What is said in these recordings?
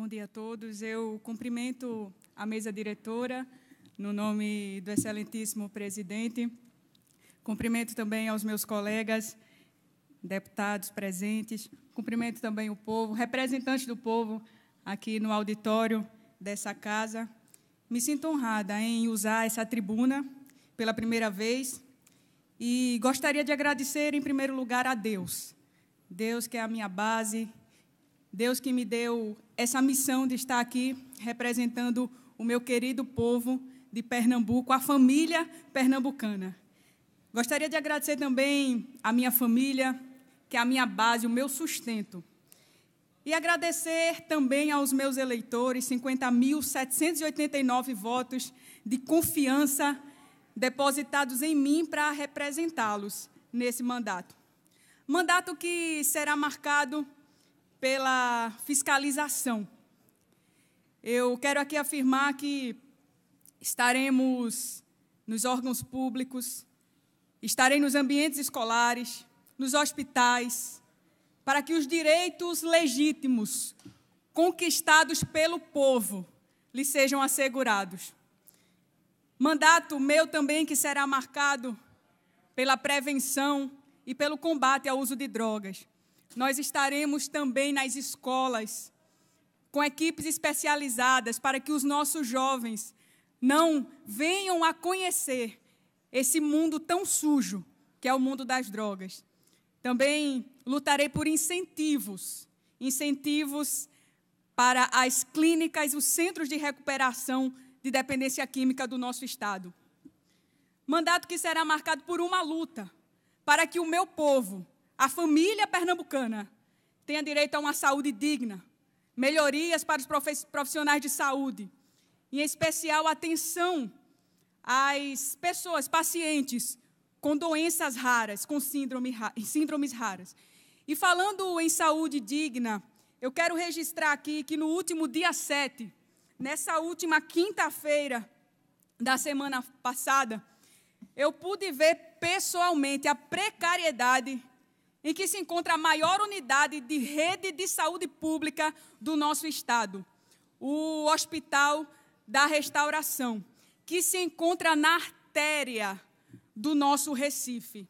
Bom dia a todos. Eu cumprimento a mesa diretora no nome do excelentíssimo presidente. Cumprimento também aos meus colegas deputados presentes. Cumprimento também o povo, representantes do povo aqui no auditório dessa casa. Me sinto honrada em usar essa tribuna pela primeira vez e gostaria de agradecer, em primeiro lugar, a Deus. Deus, que é a minha base, Deus que me deu essa missão de estar aqui representando o meu querido povo de Pernambuco, a família pernambucana. Gostaria de agradecer também a minha família, que é a minha base, o meu sustento. E agradecer também aos meus eleitores, 50.789 votos de confiança depositados em mim para representá-los nesse mandato. Mandato que será marcado pela fiscalização. Eu quero aqui afirmar que estaremos nos órgãos públicos, estarei nos ambientes escolares, nos hospitais, para que os direitos legítimos conquistados pelo povo lhe sejam assegurados. Mandato meu também que será marcado pela prevenção e pelo combate ao uso de drogas. Nós estaremos também nas escolas, com equipes especializadas, para que os nossos jovens não venham a conhecer esse mundo tão sujo que é o mundo das drogas. Também lutarei por incentivos incentivos para as clínicas, os centros de recuperação de dependência química do nosso Estado. Mandato que será marcado por uma luta para que o meu povo, a família pernambucana tenha direito a uma saúde digna, melhorias para os profissionais de saúde, em especial atenção às pessoas, pacientes com doenças raras, com síndrome, síndromes raras. E falando em saúde digna, eu quero registrar aqui que no último dia 7, nessa última quinta-feira da semana passada, eu pude ver pessoalmente a precariedade em que se encontra a maior unidade de rede de saúde pública do nosso estado, o Hospital da Restauração, que se encontra na artéria do nosso Recife.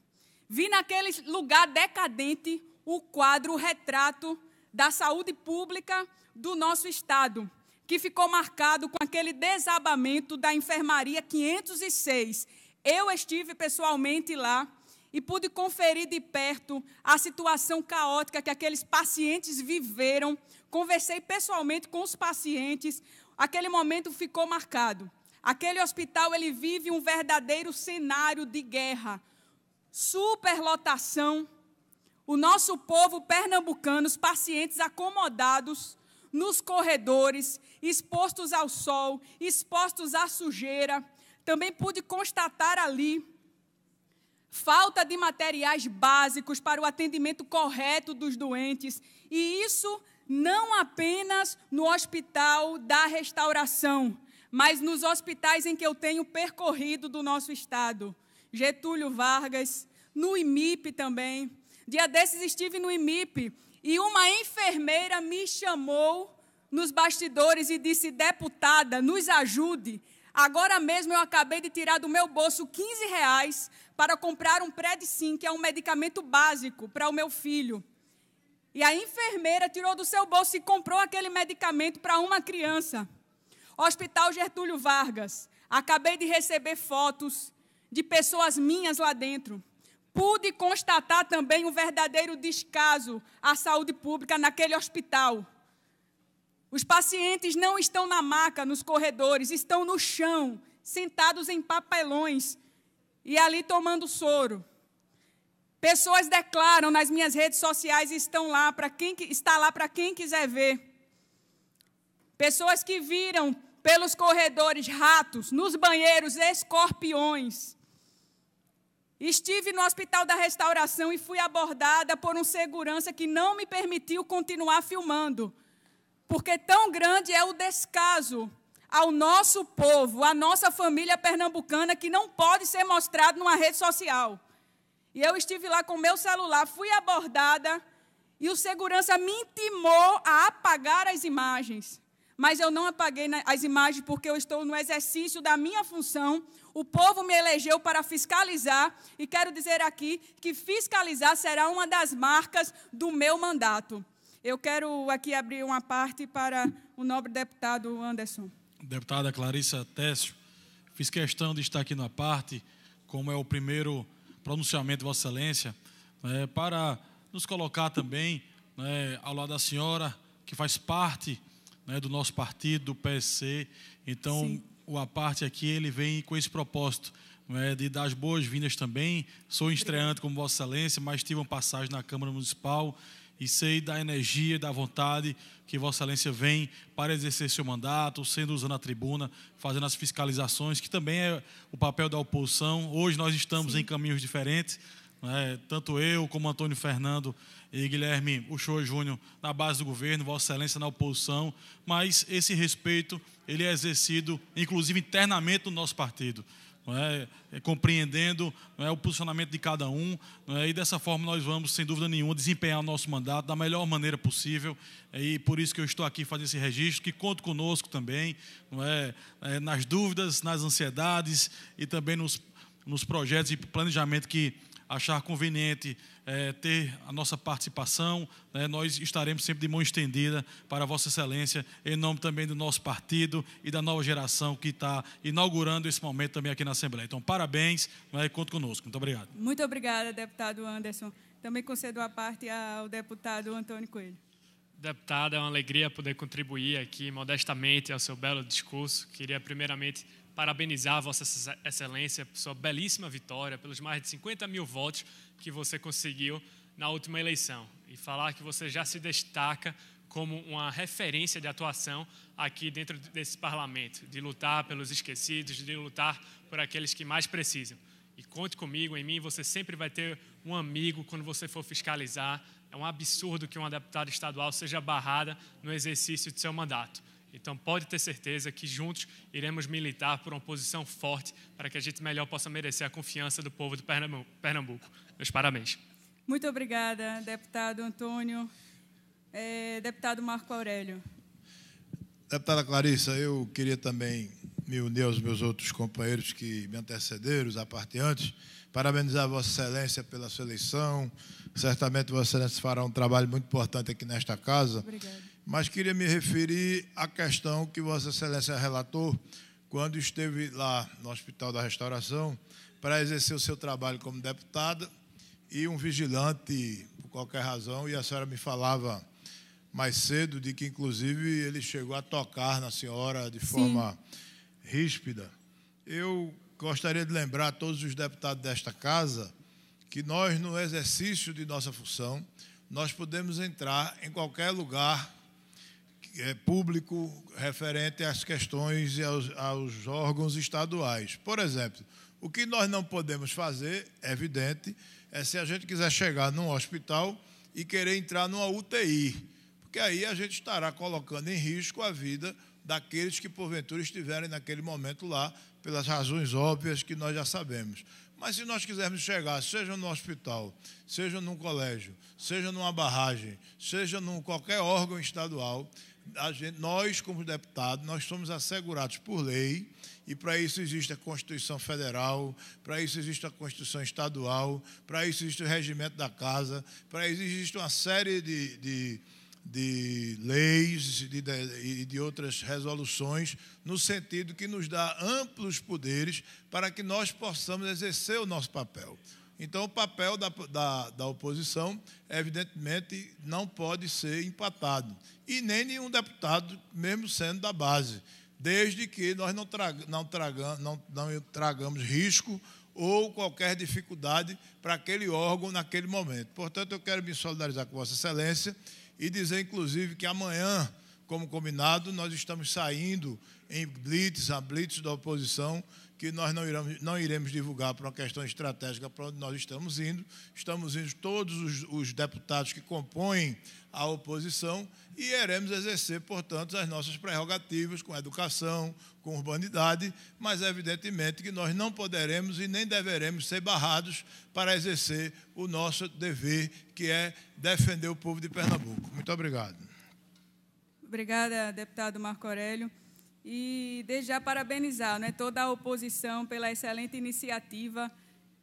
Vi naquele lugar decadente o quadro o retrato da saúde pública do nosso estado, que ficou marcado com aquele desabamento da enfermaria 506. Eu estive pessoalmente lá e pude conferir de perto a situação caótica que aqueles pacientes viveram. Conversei pessoalmente com os pacientes. Aquele momento ficou marcado. Aquele hospital ele vive um verdadeiro cenário de guerra. Superlotação. O nosso povo pernambucano, os pacientes acomodados nos corredores, expostos ao sol, expostos à sujeira. Também pude constatar ali falta de materiais básicos para o atendimento correto dos doentes, e isso não apenas no hospital da restauração, mas nos hospitais em que eu tenho percorrido do nosso estado. Getúlio Vargas, no IMIP também. Dia desses estive no IMIP e uma enfermeira me chamou nos bastidores e disse: deputada, nos ajude. Agora mesmo eu acabei de tirar do meu bolso 15 reais para comprar um Predsim, que é um medicamento básico para o meu filho. E a enfermeira tirou do seu bolso e comprou aquele medicamento para uma criança. Hospital Gertúlio Vargas. Acabei de receber fotos de pessoas minhas lá dentro. Pude constatar também o verdadeiro descaso à saúde pública naquele hospital. Os pacientes não estão na maca, nos corredores, estão no chão, sentados em papelões e ali tomando soro. Pessoas declaram nas minhas redes sociais estão lá para quem está lá para quem quiser ver. Pessoas que viram pelos corredores ratos, nos banheiros escorpiões. Estive no Hospital da Restauração e fui abordada por um segurança que não me permitiu continuar filmando porque tão grande é o descaso ao nosso povo, à nossa família pernambucana, que não pode ser mostrado numa rede social. E eu estive lá com meu celular, fui abordada e o segurança me intimou a apagar as imagens. Mas eu não apaguei as imagens porque eu estou no exercício da minha função. O povo me elegeu para fiscalizar e quero dizer aqui que fiscalizar será uma das marcas do meu mandato. Eu quero aqui abrir uma parte para o nobre deputado Anderson. Deputada Clarissa Técio, fiz questão de estar aqui na parte, como é o primeiro pronunciamento de Vossa Excelência, né, para nos colocar também né, ao lado da senhora, que faz parte né, do nosso partido, do PSC. Então, Sim. o a parte aqui ele vem com esse propósito né, de dar as boas-vindas também. Sou estreante como Vossa Excelência, mas tive uma passagem na Câmara Municipal e sei da energia e da vontade que Vossa Excelência vem para exercer seu mandato, sendo usando a tribuna, fazendo as fiscalizações, que também é o papel da oposição. Hoje nós estamos Sim. em caminhos diferentes, né? tanto eu como Antônio Fernando e Guilherme Uchoa Júnior na base do governo, Vossa Excelência na oposição, mas esse respeito ele é exercido, inclusive internamente no nosso partido. É? é? compreendendo é? o posicionamento de cada um, é? e dessa forma nós vamos, sem dúvida nenhuma, desempenhar o nosso mandato da melhor maneira possível, é, e por isso que eu estou aqui fazendo esse registro, que conto conosco também, é? nas dúvidas, nas ansiedades e também nos, nos projetos e planejamento que achar conveniente é, ter a nossa participação, né, nós estaremos sempre de mão estendida para Vossa Excelência, em nome também do nosso partido e da nova geração que está inaugurando esse momento também aqui na Assembleia. Então, parabéns né, e conto conosco. Muito obrigado. Muito obrigada, deputado Anderson. Também concedo a parte ao deputado Antônio Coelho. Deputada, é uma alegria poder contribuir aqui modestamente ao seu belo discurso. Queria primeiramente parabenizar Vossa Excelência por sua belíssima vitória, pelos mais de 50 mil votos que você conseguiu na última eleição e falar que você já se destaca como uma referência de atuação aqui dentro desse parlamento, de lutar pelos esquecidos, de lutar por aqueles que mais precisam. E conte comigo, em mim você sempre vai ter um amigo quando você for fiscalizar. É um absurdo que uma deputada estadual seja barrada no exercício de seu mandato. Então pode ter certeza que juntos iremos militar por uma posição forte para que a gente melhor possa merecer a confiança do povo de Pernambuco. Meus parabéns. Muito obrigada, deputado Antônio. É, deputado Marco Aurélio. Deputada Clarissa, eu queria também me unir aos meus outros companheiros que me antecederam, os antes, parabenizar Vossa Excelência pela sua eleição. Certamente Vossa Excelência fará um trabalho muito importante aqui nesta casa. Obrigada mas queria me referir à questão que Vossa Excelência relatou quando esteve lá no Hospital da Restauração para exercer o seu trabalho como deputada e um vigilante, por qualquer razão, e a senhora me falava mais cedo de que, inclusive, ele chegou a tocar na senhora de forma Sim. ríspida. Eu gostaria de lembrar a todos os deputados desta casa que nós, no exercício de nossa função, nós podemos entrar em qualquer lugar é, público referente às questões e aos, aos órgãos estaduais. Por exemplo, o que nós não podemos fazer, é evidente, é se a gente quiser chegar num hospital e querer entrar numa UTI, porque aí a gente estará colocando em risco a vida daqueles que porventura estiverem naquele momento lá, pelas razões óbvias que nós já sabemos. Mas se nós quisermos chegar, seja no hospital, seja num colégio, seja numa barragem, seja num qualquer órgão estadual, gente, nós, como deputados, nós somos assegurados por lei, e para isso existe a Constituição Federal, para isso existe a Constituição Estadual, para isso existe o regimento da Casa, para isso existe uma série de, de, de leis e de, de, de outras resoluções, no sentido que nos dá amplos poderes para que nós possamos exercer o nosso papel. Então, o papel da, da, da oposição, evidentemente, não pode ser empatado. E nem nenhum deputado, mesmo sendo da base, desde que nós não, traga, não, traga, não, não tragamos risco ou qualquer dificuldade para aquele órgão naquele momento. Portanto, eu quero me solidarizar com Vossa Excelência e dizer, inclusive, que amanhã, como combinado, nós estamos saindo em blitz, a blitz da oposição, que nós não iremos, não iremos divulgar por uma questão estratégica para onde nós estamos indo. Estamos indo todos os, os deputados que compõem a oposição e iremos exercer, portanto, as nossas prerrogativas com educação, com urbanidade, mas evidentemente que nós não poderemos e nem deveremos ser barrados para exercer o nosso dever, que é defender o povo de Pernambuco. Muito obrigado. Obrigada, deputado Marco Aurélio e desde já parabenizar né, toda a oposição pela excelente iniciativa,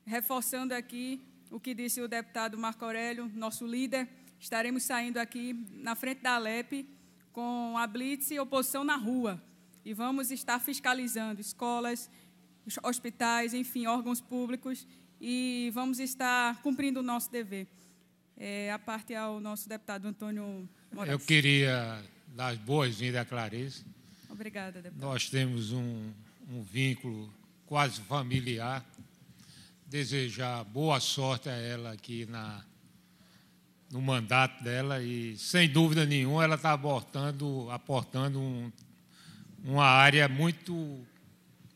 reforçando aqui o que disse o deputado Marco Aurélio, nosso líder. Estaremos saindo aqui na frente da Alep com a Blitz e oposição na rua. E vamos estar fiscalizando escolas, hospitais, enfim, órgãos públicos e vamos estar cumprindo o nosso dever. É, a parte ao nosso deputado Antônio Moraes. Eu queria dar boas-vindas à Clarice Obrigada, deputado. Nós temos um, um vínculo quase familiar. Desejar boa sorte a ela aqui na, no mandato dela e, sem dúvida nenhuma, ela está aportando, aportando um, uma área muito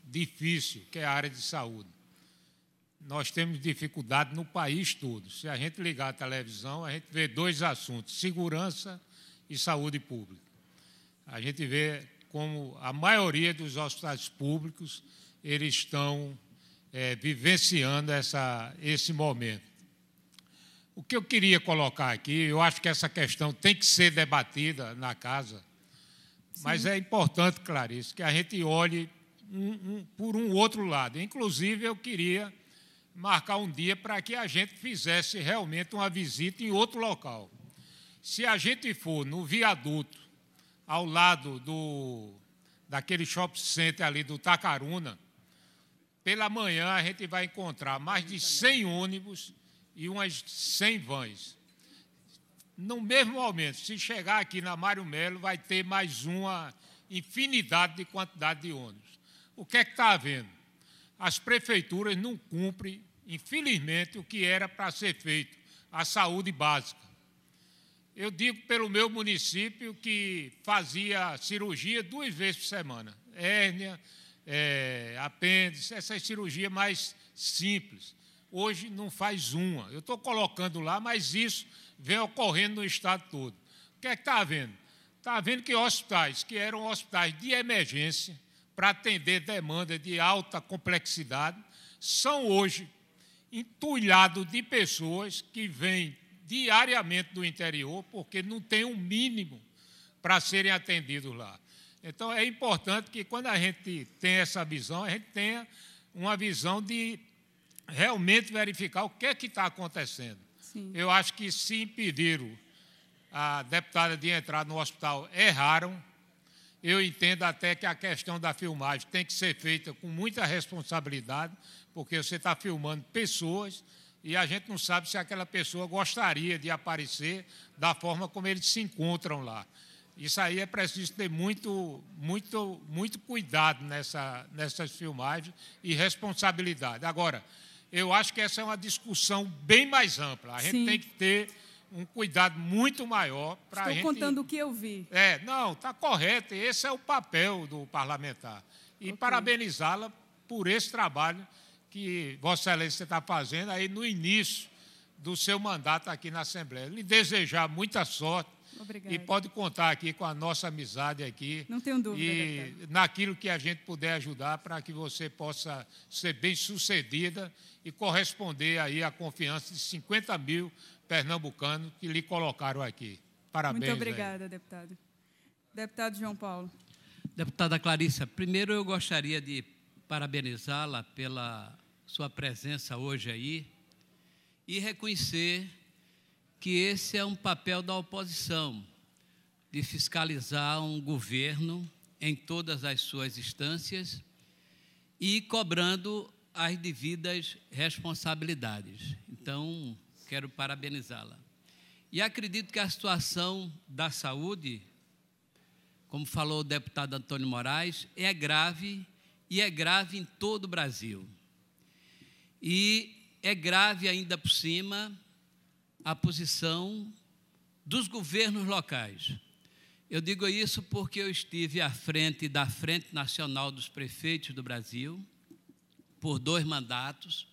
difícil, que é a área de saúde. Nós temos dificuldade no país todo. Se a gente ligar a televisão, a gente vê dois assuntos: segurança e saúde pública. A gente vê como a maioria dos hospitais públicos, eles estão é, vivenciando essa, esse momento. O que eu queria colocar aqui, eu acho que essa questão tem que ser debatida na casa, Sim. mas é importante, Clarice, que a gente olhe um, um, por um outro lado. Inclusive, eu queria marcar um dia para que a gente fizesse realmente uma visita em outro local. Se a gente for no viaduto ao lado do daquele shopping center ali do Tacaruna, pela manhã a gente vai encontrar mais de 100 ônibus e umas 100 vans. No mesmo momento, se chegar aqui na Mário Melo, vai ter mais uma infinidade de quantidade de ônibus. O que é que está havendo? As prefeituras não cumprem, infelizmente, o que era para ser feito, a saúde básica. Eu digo pelo meu município que fazia cirurgia duas vezes por semana, hérnia, é, apêndice, essas cirurgias mais simples. Hoje não faz uma. Eu estou colocando lá, mas isso vem ocorrendo no estado todo. O que é que está havendo? Está havendo que hospitais, que eram hospitais de emergência, para atender demanda de alta complexidade, são hoje entulhados de pessoas que vêm diariamente do interior, porque não tem um mínimo para serem atendidos lá. Então, é importante que, quando a gente tem essa visão, a gente tenha uma visão de realmente verificar o que é que está acontecendo. Sim. Eu acho que se impediram a deputada de entrar no hospital, erraram. Eu entendo até que a questão da filmagem tem que ser feita com muita responsabilidade, porque você está filmando pessoas e a gente não sabe se aquela pessoa gostaria de aparecer da forma como eles se encontram lá. Isso aí é preciso ter muito, muito, muito cuidado nessa, nessas filmagens e responsabilidade. Agora, eu acho que essa é uma discussão bem mais ampla. A gente Sim. tem que ter um cuidado muito maior para a gente. Estou contando o que eu vi. É, não, está correto. Esse é o papel do parlamentar. E okay. parabenizá-la por esse trabalho que Vossa Excelência está fazendo aí no início do seu mandato aqui na Assembleia. Lhe desejar muita sorte. Obrigada. E pode contar aqui com a nossa amizade aqui. Não tenho dúvida. E deputado. naquilo que a gente puder ajudar para que você possa ser bem sucedida e corresponder aí à confiança de 50 mil pernambucanos que lhe colocaram aqui. Parabéns. Muito obrigada, aí. deputado. Deputado João Paulo. Deputada Clarissa, primeiro eu gostaria de parabenizá-la pela sua presença hoje aí e reconhecer que esse é um papel da oposição de fiscalizar um governo em todas as suas instâncias e cobrando as devidas responsabilidades. Então, quero parabenizá-la. E acredito que a situação da saúde, como falou o deputado Antônio Moraes, é grave e é grave em todo o Brasil. E é grave ainda por cima a posição dos governos locais. Eu digo isso porque eu estive à frente da Frente Nacional dos Prefeitos do Brasil por dois mandatos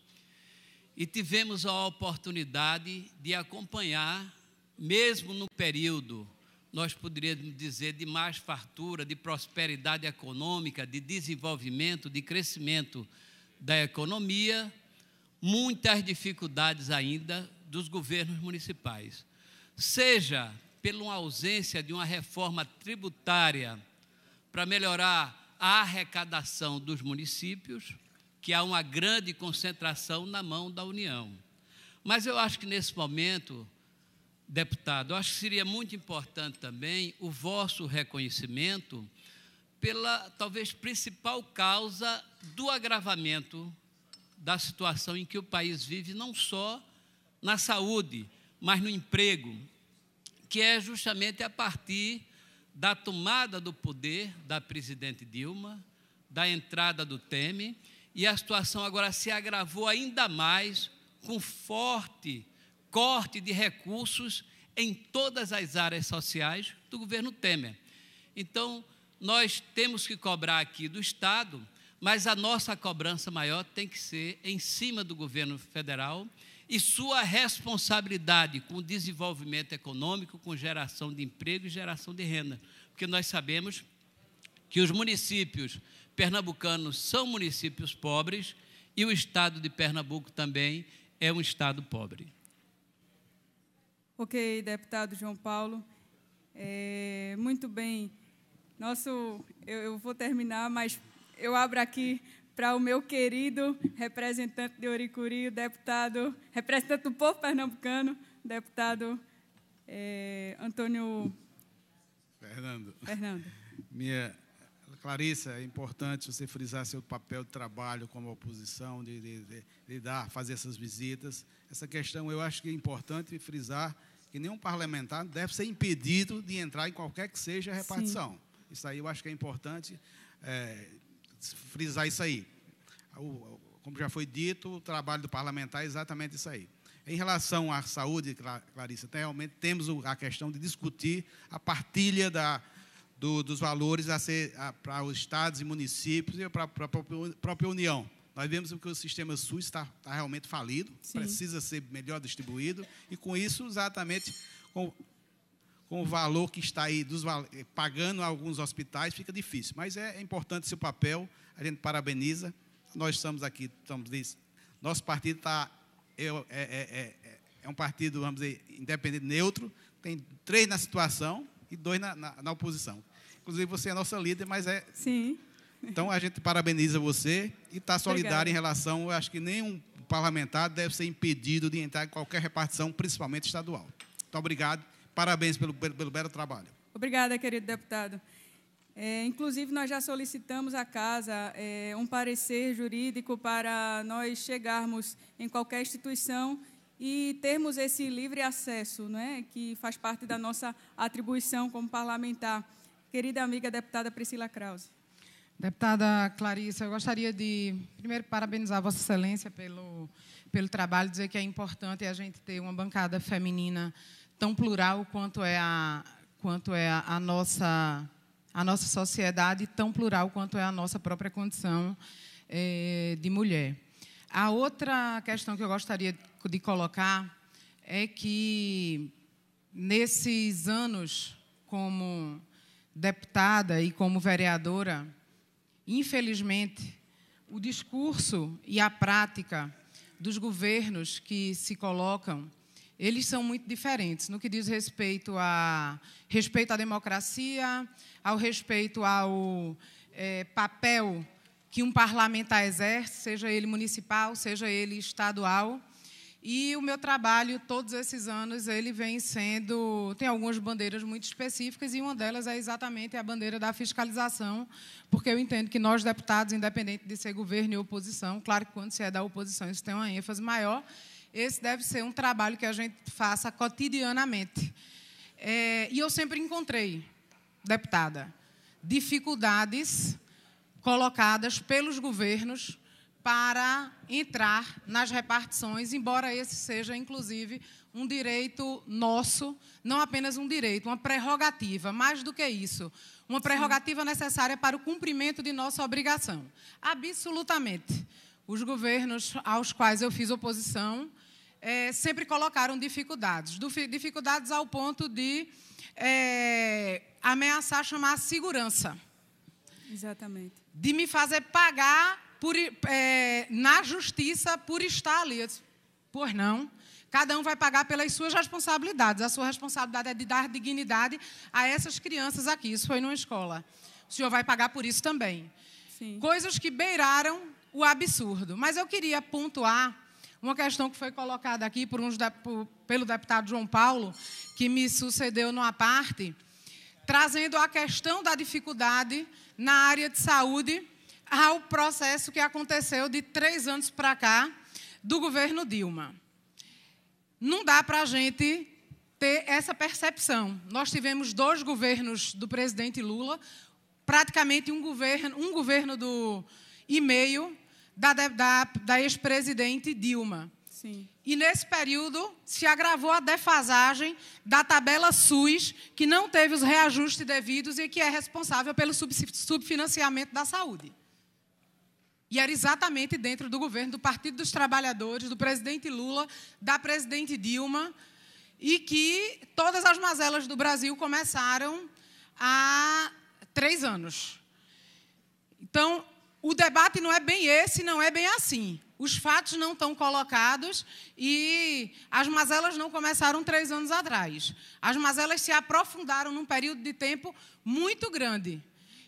e tivemos a oportunidade de acompanhar, mesmo no período, nós poderíamos dizer, de mais fartura, de prosperidade econômica, de desenvolvimento, de crescimento da economia, muitas dificuldades ainda dos governos municipais, seja pela ausência de uma reforma tributária para melhorar a arrecadação dos municípios, que há uma grande concentração na mão da União. Mas eu acho que nesse momento, deputado, eu acho que seria muito importante também o vosso reconhecimento pela talvez principal causa do agravamento da situação em que o país vive, não só na saúde, mas no emprego, que é justamente a partir da tomada do poder da presidente Dilma, da entrada do Temer, e a situação agora se agravou ainda mais com forte corte de recursos em todas as áreas sociais do governo Temer. Então, nós temos que cobrar aqui do Estado mas a nossa cobrança maior tem que ser em cima do governo federal e sua responsabilidade com o desenvolvimento econômico, com geração de emprego e geração de renda. Porque nós sabemos que os municípios pernambucanos são municípios pobres e o estado de Pernambuco também é um estado pobre. Ok, deputado João Paulo. É, muito bem. Nosso, eu, eu vou terminar, mas eu abro aqui para o meu querido representante de Oricuri, deputado, representante do povo pernambucano, deputado é, Antônio. Fernando. Fernando. Minha Clarissa, é importante você frisar seu papel de trabalho como oposição, de, de, de, de, dar, fazer essas visitas. Essa questão eu acho que é importante frisar que nenhum parlamentar deve ser impedido de entrar em qualquer que seja a repartição. Sim. Isso aí eu acho que é importante. É, frisar isso aí. como já foi dito, o trabalho do parlamentar é exatamente isso aí. Em relação à saúde, Clarice, realmente temos a questão de discutir a partilha da, do, dos valores para os estados e municípios e para a própria, própria União. Nós vemos que o sistema SUS está, está realmente falido, Sim. precisa ser melhor distribuído, e com isso, exatamente, com, com o valor que está aí dos, pagando alguns hospitais, fica difícil. Mas é, é importante seu papel, a gente parabeniza. Nós estamos aqui, estamos disso. Nosso partido está. É é, é, é, é, um partido, vamos dizer, independente, neutro. Tem três na situação e dois na, na, na oposição. Inclusive, você é nossa líder, mas é. Sim. Então, a gente parabeniza você e está solidário Obrigada. em relação. Eu acho que nenhum parlamentar deve ser impedido de entrar em qualquer repartição, principalmente estadual. Muito obrigado. Parabéns pelo, pelo, pelo belo trabalho. Obrigada, querido deputado. É, inclusive, nós já solicitamos à Casa é, um parecer jurídico para nós chegarmos em qualquer instituição e termos esse livre acesso, é, que faz parte da nossa atribuição como parlamentar. Querida amiga deputada Priscila Krause. Deputada Clarissa, eu gostaria de primeiro parabenizar Vossa Excelência pelo, pelo trabalho, dizer que é importante a gente ter uma bancada feminina tão plural quanto é a, quanto é a, nossa a nossa sociedade tão plural quanto é a nossa própria condição é, de mulher. A outra questão que eu gostaria de colocar é que nesses anos como deputada e como vereadora, infelizmente, o discurso e a prática dos governos que se colocam eles são muito diferentes no que diz respeito a respeito à democracia, ao respeito ao é, papel que um parlamentar exerce, seja ele municipal, seja ele estadual. E o meu trabalho, todos esses anos, ele vem sendo. Tem algumas bandeiras muito específicas, e uma delas é exatamente a bandeira da fiscalização, porque eu entendo que nós, deputados, independente de ser governo e oposição, claro que quando se é da oposição isso tem uma ênfase maior, esse deve ser um trabalho que a gente faça cotidianamente. É, e eu sempre encontrei, deputada, dificuldades colocadas pelos governos para entrar nas repartições, embora esse seja, inclusive, um direito nosso, não apenas um direito, uma prerrogativa, mais do que isso, uma prerrogativa Sim. necessária para o cumprimento de nossa obrigação. Absolutamente. Os governos aos quais eu fiz oposição é, sempre colocaram dificuldades, dificuldades ao ponto de é, ameaçar chamar a segurança. Exatamente. De me fazer pagar por, é, na justiça por estar ali. pois não. Cada um vai pagar pelas suas responsabilidades. A sua responsabilidade é de dar dignidade a essas crianças aqui. Isso foi numa escola. O senhor vai pagar por isso também. Sim. Coisas que beiraram o absurdo. Mas eu queria pontuar uma questão que foi colocada aqui por um por, pelo deputado João Paulo, que me sucedeu numa parte, trazendo a questão da dificuldade na área de saúde ao processo que aconteceu de três anos para cá do governo Dilma. Não dá para a gente ter essa percepção. Nós tivemos dois governos do presidente Lula, praticamente um governo, um governo do e meio da, da, da ex-presidente Dilma. Sim. E nesse período se agravou a defasagem da tabela SUS, que não teve os reajustes devidos e que é responsável pelo subfinanciamento da saúde. E era exatamente dentro do governo do Partido dos Trabalhadores, do presidente Lula, da presidente Dilma, e que todas as mazelas do Brasil começaram há três anos. Então, o debate não é bem esse, não é bem assim. Os fatos não estão colocados e as mazelas não começaram três anos atrás. As mazelas se aprofundaram num período de tempo muito grande.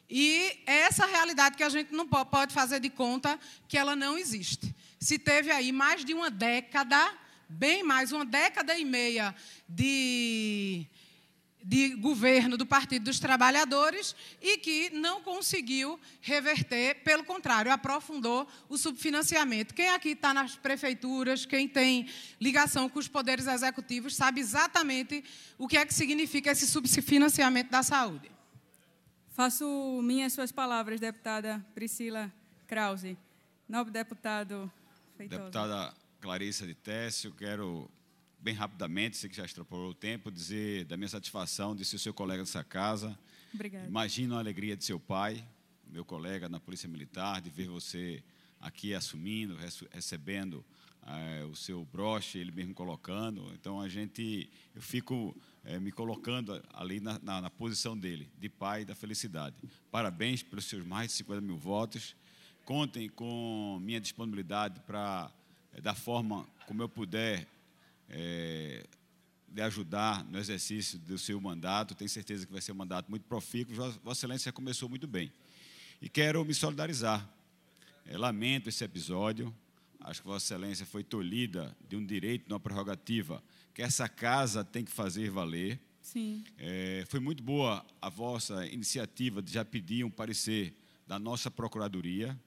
E é essa realidade que a gente não pode fazer de conta que ela não existe. Se teve aí mais de uma década, bem mais, uma década e meia de de governo do Partido dos Trabalhadores e que não conseguiu reverter, pelo contrário, aprofundou o subfinanciamento. Quem aqui está nas prefeituras, quem tem ligação com os poderes executivos, sabe exatamente o que é que significa esse subfinanciamento da saúde. Faço minhas suas palavras, deputada Priscila Krause. Nobre deputado Feitosa. Deputada Clarissa de Técio, quero bem rapidamente, sei que já extrapolou o tempo, dizer da minha satisfação de ser seu colega dessa casa. Obrigada. Imagino a alegria de seu pai, meu colega na Polícia Militar, de ver você aqui assumindo, recebendo é, o seu broche, ele mesmo colocando. Então a gente, eu fico é, me colocando ali na, na, na, posição dele, de pai da felicidade. Parabéns pelos seus mais de 50 mil votos. Contem com minha disponibilidade para, é, eh, da forma como eu puder, é, de ajudar no exercício do seu mandato. Tenho certeza que vai ser um mandato muito profícuo. Vossa Excelência começou muito bem. E quero me solidarizar. É, lamento esse episódio. Acho que Vossa Excelência foi tolhida de um direito, de uma prerrogativa que essa casa tem que fazer valer. Sim. É, foi muito boa a vossa iniciativa de já pedir um parecer da nossa Procuradoria.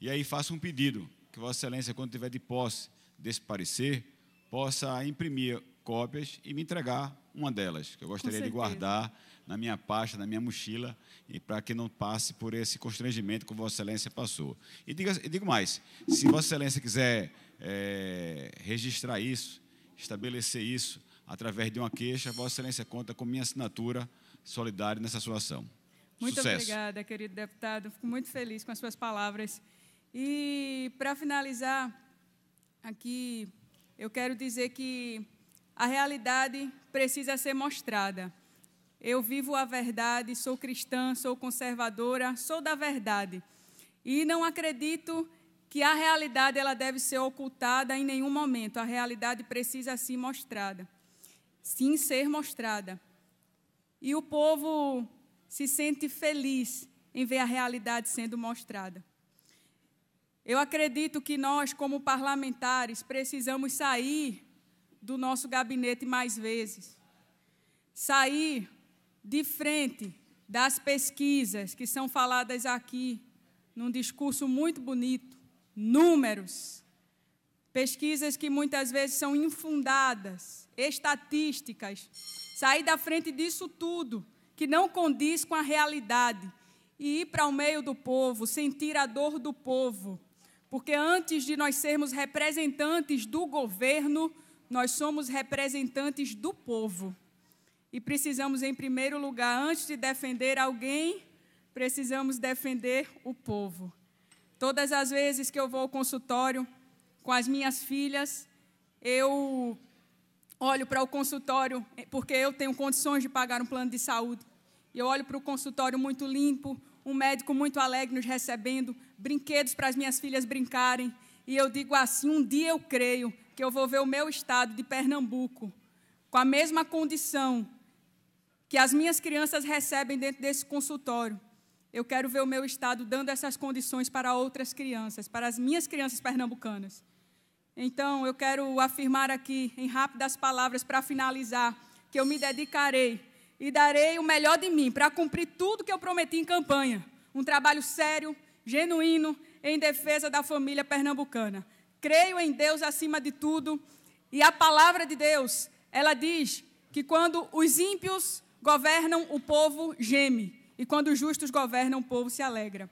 E aí faço um pedido que Vossa Excelência, quando tiver de posse desse parecer, possa imprimir cópias e me entregar uma delas, que eu gostaria de guardar na minha pasta, na minha mochila, e para que não passe por esse constrangimento que Vossa Excelência passou. E, diga, e digo mais: se Vossa Excelência quiser é, registrar isso, estabelecer isso através de uma queixa, Vossa Excelência conta com minha assinatura solidária nessa sua ação. Muito Sucesso. obrigada, querido deputado. Fico muito feliz com as suas palavras. E, para finalizar, aqui eu quero dizer que a realidade precisa ser mostrada. Eu vivo a verdade, sou cristã, sou conservadora, sou da verdade. E não acredito que a realidade ela deve ser ocultada em nenhum momento. A realidade precisa ser mostrada. Sim, ser mostrada. E o povo se sente feliz em ver a realidade sendo mostrada. Eu acredito que nós, como parlamentares, precisamos sair do nosso gabinete mais vezes. Sair de frente das pesquisas que são faladas aqui, num discurso muito bonito, números. Pesquisas que muitas vezes são infundadas, estatísticas. Sair da frente disso tudo, que não condiz com a realidade, e ir para o meio do povo, sentir a dor do povo porque antes de nós sermos representantes do governo, nós somos representantes do povo. E precisamos, em primeiro lugar, antes de defender alguém, precisamos defender o povo. Todas as vezes que eu vou ao consultório com as minhas filhas, eu olho para o consultório, porque eu tenho condições de pagar um plano de saúde. E eu olho para o consultório muito limpo, um médico muito alegre nos recebendo, brinquedos para as minhas filhas brincarem. E eu digo assim: um dia eu creio que eu vou ver o meu estado de Pernambuco com a mesma condição que as minhas crianças recebem dentro desse consultório. Eu quero ver o meu estado dando essas condições para outras crianças, para as minhas crianças pernambucanas. Então, eu quero afirmar aqui, em rápidas palavras, para finalizar, que eu me dedicarei e darei o melhor de mim para cumprir tudo que eu prometi em campanha. Um trabalho sério, genuíno, em defesa da família pernambucana. Creio em Deus acima de tudo e a palavra de Deus, ela diz que quando os ímpios governam, o povo geme, e quando os justos governam, o povo se alegra.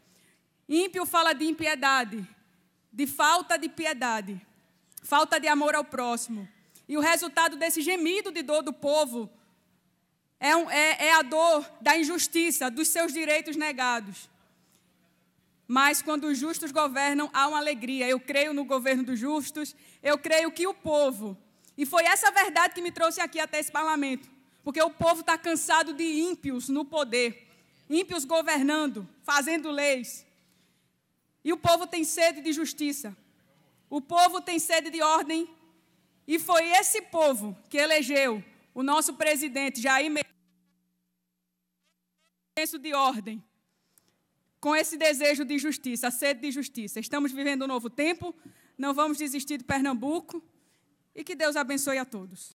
Ímpio fala de impiedade, de falta de piedade, falta de amor ao próximo. E o resultado desse gemido de dor do povo é, um, é, é a dor da injustiça, dos seus direitos negados. Mas quando os justos governam, há uma alegria. Eu creio no governo dos justos, eu creio que o povo. E foi essa verdade que me trouxe aqui até esse parlamento. Porque o povo está cansado de ímpios no poder, ímpios governando, fazendo leis. E o povo tem sede de justiça. O povo tem sede de ordem. E foi esse povo que elegeu o nosso presidente Jair senso de ordem, com esse desejo de justiça, a sede de justiça. Estamos vivendo um novo tempo, não vamos desistir de Pernambuco e que Deus abençoe a todos.